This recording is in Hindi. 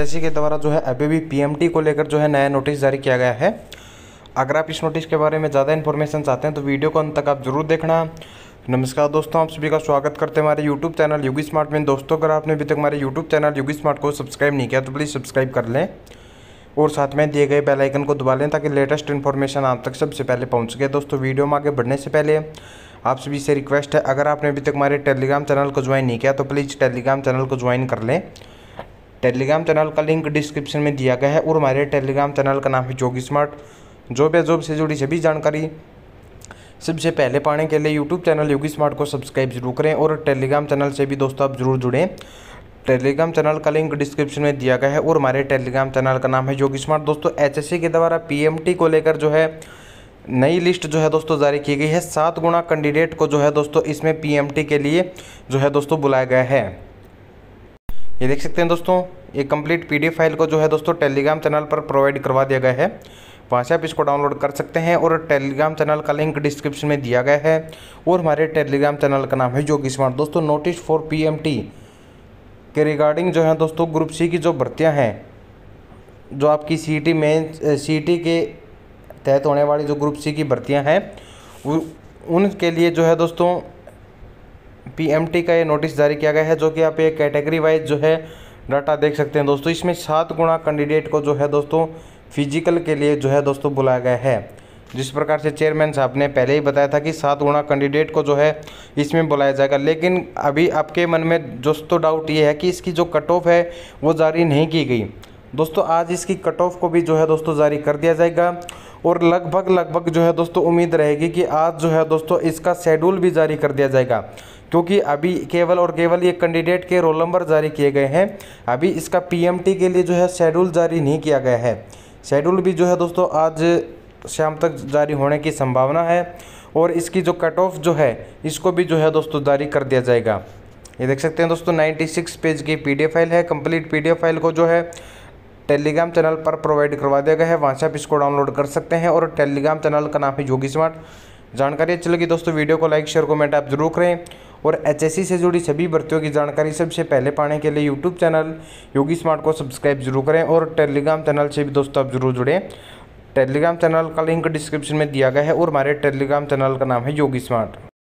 एस के द्वारा जो है अभी भी पी को लेकर जो है नया नोटिस जारी किया गया है अगर आप इस नोटिस के बारे में ज़्यादा इन्फॉर्मेशन चाहते हैं तो वीडियो को अंत तक आप जरूर देखना नमस्कार दोस्तों आप सभी का स्वागत करते हैं हमारे यूट्यूब चैनल योगी स्मार्ट में दोस्तों अगर आपने अभी तक हमारे यूट्यूब चैनल योगी स्मार्ट को सब्सक्राइब नहीं किया तो प्लीज़ सब्सक्राइब कर लें और साथ में दिए गए बेलाइकन को दबा लें ताकि लेटेस्ट इन्फॉर्मेशन आप तक सबसे पहले पहुँच सके दोस्तों वीडियो में आगे बढ़ने से पहले आप सभी से रिक्वेस्ट है अगर आपने अभी तक हमारे टेलीग्राम चैनल को ज्वाइन नहीं किया तो प्लीज़ टेलीग्राम चैनल को ज्वाइन कर लें टेलीग्राम चैनल का लिंक डिस्क्रिप्शन में दिया गया है और हमारे टेलीग्राम चैनल का नाम है जोगी स्मार्ट जॉब या जॉब से जुड़ी सभी जानकारी सबसे पहले पाने के लिए यूट्यूब चैनल योगी स्मार्ट को सब्सक्राइब जरूर करें और टेलीग्राम चैनल से भी दोस्तों आप जरूर जुड़ें टेलीग्राम चैनल का लिंक डिस्क्रिप्शन में दिया गया है और हमारे टेलीग्राम चैनल का नाम है योगी स्मार्ट दोस्तों एचएससी के द्वारा पीएमटी को लेकर जो है नई लिस्ट जो है दोस्तों जारी की गई है सात गुणा कैंडिडेट को जो है दोस्तों इसमें पी के लिए जो है दोस्तों बुलाया गया है ये देख सकते हैं दोस्तों ये कंप्लीट पीडीएफ फाइल को जो है दोस्तों टेलीग्राम चैनल पर प्रोवाइड करवा दिया गया है वहाँ से आप इसको डाउनलोड कर सकते हैं और टेलीग्राम चैनल का लिंक डिस्क्रिप्शन में दिया गया है और हमारे टेलीग्राम चैनल का नाम है योगी स्मार्ट दोस्तों नोटिस फॉर पीएमटी के रिगार्डिंग जो है दोस्तों ग्रुप सी की जो भर्तियाँ हैं जो आपकी सी टी में सी टी के तहत होने वाली जो ग्रुप सी की भर्तियाँ हैं उनके लिए जो है दोस्तों पीएमटी का ये नोटिस जारी किया गया है जो कि आप ये कैटेगरी वाइज जो है डाटा देख सकते हैं दोस्तों इसमें सात गुणा कैंडिडेट को जो है दोस्तों फिजिकल के लिए जो है दोस्तों बुलाया गया है जिस प्रकार से चेयरमैन साहब ने पहले ही बताया था कि सात गुणा कैंडिडेट को जो है इसमें बुलाया जाएगा लेकिन अभी आपके मन में दोस्तों डाउट ये है कि इसकी जो कट ऑफ है वो जारी नहीं की गई दोस्तों आज इसकी कट ऑफ को भी जो है दोस्तों जारी कर दिया जाएगा और लगभग लगभग जो है दोस्तों उम्मीद रहेगी कि आज जो है दोस्तों इसका शेड्यूल भी जारी कर दिया जाएगा क्योंकि अभी केवल और केवल ये कैंडिडेट के रोल नंबर जारी किए गए हैं अभी इसका पीएमटी के लिए जो है शेड्यूल जारी नहीं किया गया है शेड्यूल भी जो है दोस्तों आज शाम तक जारी होने की संभावना है और इसकी जो कट ऑफ जो है इसको भी जो है दोस्तों जारी कर दिया जाएगा ये देख सकते हैं दोस्तों 96 पेज की पीडीएफ फाइल है कंप्लीट पीडीएफ फाइल को जो है टेलीग्राम चैनल पर प्रोवाइड करवा दिया गया है वहाँ से आप इसको डाउनलोड कर सकते हैं और टेलीग्राम चैनल का नाम है योगी स्मार्ट जानकारी अच्छी लगी दोस्तों वीडियो को लाइक शेयर कमेंट आप जरूर करें और एच से जुड़ी सभी भर्तियों की जानकारी सबसे पहले पाने के लिए यूट्यूब चैनल योगी स्मार्ट को सब्सक्राइब जरूर करें और टेलीग्राम चैनल से भी दोस्तों आप जरूर जुड़ें टेलीग्राम चैनल का लिंक डिस्क्रिप्शन में दिया गया है और हमारे टेलीग्राम चैनल का नाम है योगी स्मार्ट